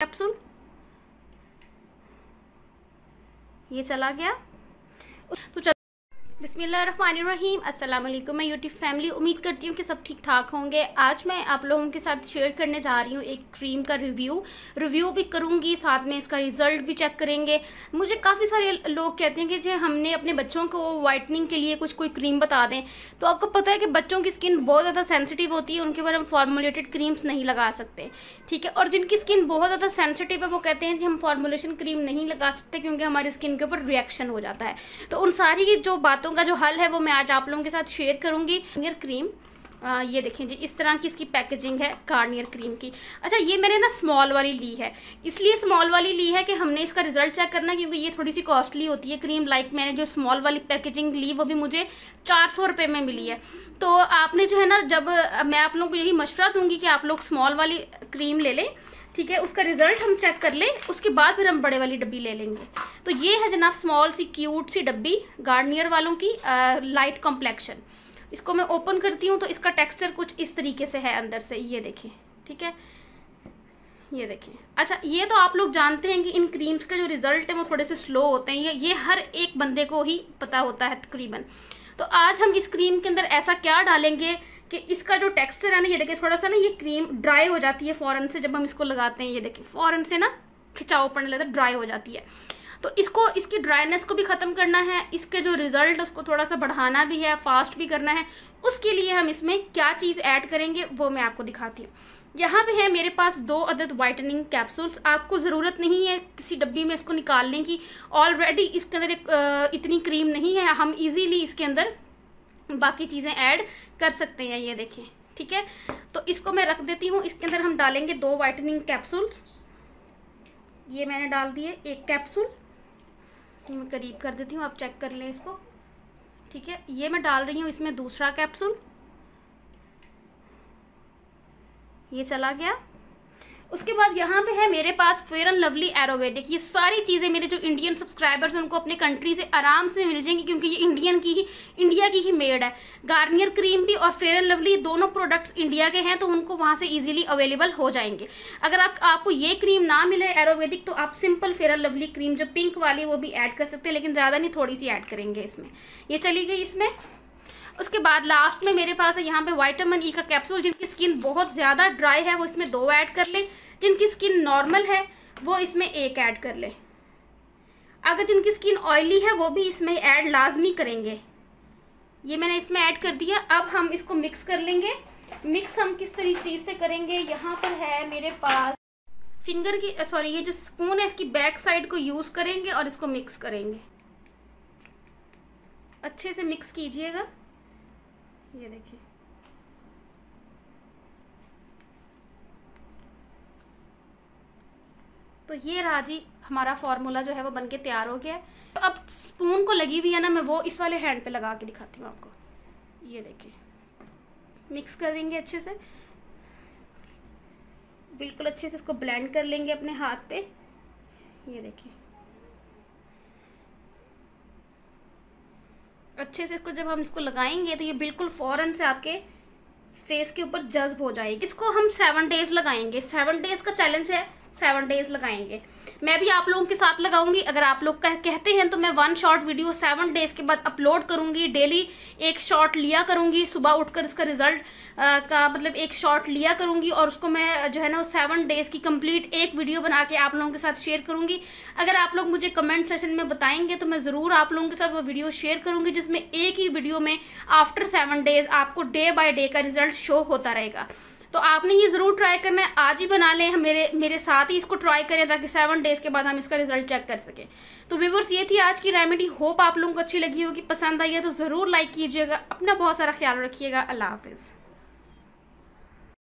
capsule ये चला गया तो चल बिसमीम् अल्लाम मैं यूट्यूब फैमिली उम्मीद करती हूँ कि सब ठीक ठाक होंगे आज मैं आप लोगों के साथ शेयर करने जा रही हूँ एक क्रीम का रिव्यू रिव्यू भी करूँगी साथ में इसका रिज़ल्ट भी चेक करेंगे मुझे काफ़ी सारे लोग कहते हैं कि जो हमने अपने बच्चों को वाइटनिंग के लिए कुछ कोई क्रीम बता दें तो आपको पता है कि बच्चों की स्किन बहुत ज़्यादा सेंसिटिव होती है उनके ऊपर हम फार्मोलेटेड क्रीम्स नहीं लगा सकते ठीक है और जिनकी स्किन बहुत ज़्यादा सेंसिटिव है वो कहते हैं कि हम फार्मोलेशन क्रीम नहीं लगा सकते क्योंकि हमारी स्किन के ऊपर रिएक्शन हो जाता है तो उन सारी जो बातों बातों का जो हल है वो मैं आज आप लोगों के साथ शेयर करूंगी फिंगर क्रीम आ, ये देखें जी इस तरह की इसकी पैकेजिंग है गार्नियर क्रीम की अच्छा ये मैंने ना स्मॉल वाली ली है इसलिए स्मॉल वाली ली है कि हमने इसका रिजल्ट चेक करना क्योंकि ये थोड़ी सी कॉस्टली होती है क्रीम लाइक मैंने जो स्मॉल वाली पैकेजिंग ली वो भी मुझे चार सौ रुपये में मिली है तो आपने जो है ना जब मैं आप लोगों को यही मशवरा दूंगी कि आप लोग स्मॉल वाली क्रीम ले लें ठीक है उसका रिजल्ट हम चेक कर लें उसके बाद फिर हम बड़े वाली डब्बी ले लेंगे तो ये है जनाब स्मॉल सी क्यूट सी डब्बी गार्नियर वालों की लाइट कॉम्प्लेक्शन इसको मैं ओपन करती हूँ तो इसका टेक्सचर कुछ इस तरीके से है अंदर से ये देखें ठीक है ये देखें अच्छा ये तो आप लोग जानते हैं कि इन क्रीम्स का जो रिज़ल्ट है वो थोड़े से स्लो होते हैं ये हर एक बंदे को ही पता होता है तकरीबन तो आज हम इस क्रीम के अंदर ऐसा क्या डालेंगे कि इसका जो टेक्सचर है ना ये देखिए थोड़ा सा ना ये क्रीम ड्राई हो जाती है फ़ौरन से जब हम इसको लगाते हैं ये देखिए फ़ौरन से ना खिंचाव पड़ने लगता है ड्राई हो जाती है तो इसको इसकी ड्राइनेस को भी ख़त्म करना है इसके जो रिज़ल्ट उसको थोड़ा सा बढ़ाना भी है फास्ट भी करना है उसके लिए हम इसमें क्या चीज़ ऐड करेंगे वो मैं आपको दिखाती हूँ यहाँ पे है मेरे पास दो अदद वाइटनिंग कैप्सूल्स आपको ज़रूरत नहीं है किसी डब्बी में इसको निकालने की ऑलरेडी इसके अंदर एक इतनी क्रीम नहीं है हम इजीली इसके अंदर बाकी चीज़ें ऐड कर सकते हैं ये देखें ठीक है तो इसको मैं रख देती हूँ इसके अंदर हम डालेंगे दो वाइटनिंग कैप्सूल्स ये मैंने डाल दिए एक कैप्सूल मैं करीब कर देती हूँ आप चेक कर लें इसको ठीक है ये मैं डाल रही हूँ इसमें दूसरा कैप्सूल ये चला गया उसके बाद यहाँ पे है मेरे पास फेयर एंड लवली एरोवेदिक ये सारी चीज़ें मेरे जो इंडियन सब्सक्राइबर्स हैं उनको अपने कंट्री से आराम से मिल जाएंगी क्योंकि ये इंडियन की ही इंडिया की ही मेड है गार्नियर क्रीम भी और फेयर एंड लवली दोनों प्रोडक्ट्स इंडिया के हैं तो उनको वहाँ से ईजिली अवेलेबल हो जाएंगे अगर आप आपको ये क्रीम ना मिले एरोवेदिक तो आप simple Fair and Lovely cream जो पिंक वाली वो भी ऐड कर सकते हैं लेकिन ज़्यादा नहीं थोड़ी सी ऐड करेंगे इसमें ये चली गई इसमें उसके बाद लास्ट में मेरे पास है यहाँ पे वाइटामिन ई e का कैप्सूल जिनकी स्किन बहुत ज़्यादा ड्राई है वो इसमें दो ऐड कर लें जिनकी स्किन नॉर्मल है वो इसमें एक ऐड कर लें अगर जिनकी स्किन ऑयली है वो भी इसमें ऐड लाजमी करेंगे ये मैंने इसमें ऐड कर दिया अब हम इसको मिक्स कर लेंगे मिक्स हम किस तरीके चीज़ से करेंगे यहाँ पर है मेरे पास फिंगर की सॉरी ये जो स्पून है इसकी बैक साइड को यूज़ करेंगे और इसको मिक्स करेंगे अच्छे से मिक्स कीजिएगा ये देखिए तो ये रहा जी हमारा फॉर्मूला जो है वो बनके तैयार हो गया है तो अब स्पून को लगी हुई है ना मैं वो इस वाले हैंड पे लगा के दिखाती हूँ आपको ये देखिए मिक्स करेंगे अच्छे से बिल्कुल अच्छे से इसको ब्लेंड कर लेंगे अपने हाथ पे ये देखिए अच्छे से इसको जब हम इसको लगाएंगे तो ये बिल्कुल फ़ौरन से आपके फेस के ऊपर जज्ब हो जाएगी इसको हम सेवन डेज़ लगाएंगे सेवन डेज़ का चैलेंज है सेवन डेज लगाएंगे मैं भी आप लोगों के साथ लगाऊंगी अगर आप लोग कह, कहते हैं तो मैं one short video seven days के बाद अपलोड करूंगी डेली एक शॉट लिया करूंगी सुबह उठकर इसका रिजल्ट आ, का मतलब एक शॉट लिया करूंगी और उसको मैं जो है ना सेवन डेज की कंप्लीट एक वीडियो बना के आप लोगों के साथ शेयर करूंगी अगर आप लोग मुझे कमेंट सेशन में बताएंगे तो मैं ज़रूर आप लोगों के साथ वो वीडियो शेयर करूंगी जिसमें एक ही वीडियो में आफ्टर सेवन डेज आपको डे बाय डे का रिजल्ट शो होता रहेगा तो आपने ये ज़रूर ट्राई करना है आज ही बना लें मेरे मेरे साथ ही इसको ट्राई करें ताकि सेवन डेज़ के बाद हम इसका रिजल्ट चेक कर सकें तो व्यूवर्स ये थी आज की रेमेडी होप आप लोगों को अच्छी लगी होगी पसंद आई है तो ज़रूर लाइक कीजिएगा अपना बहुत सारा ख्याल रखिएगा अल्लाह हाफिज़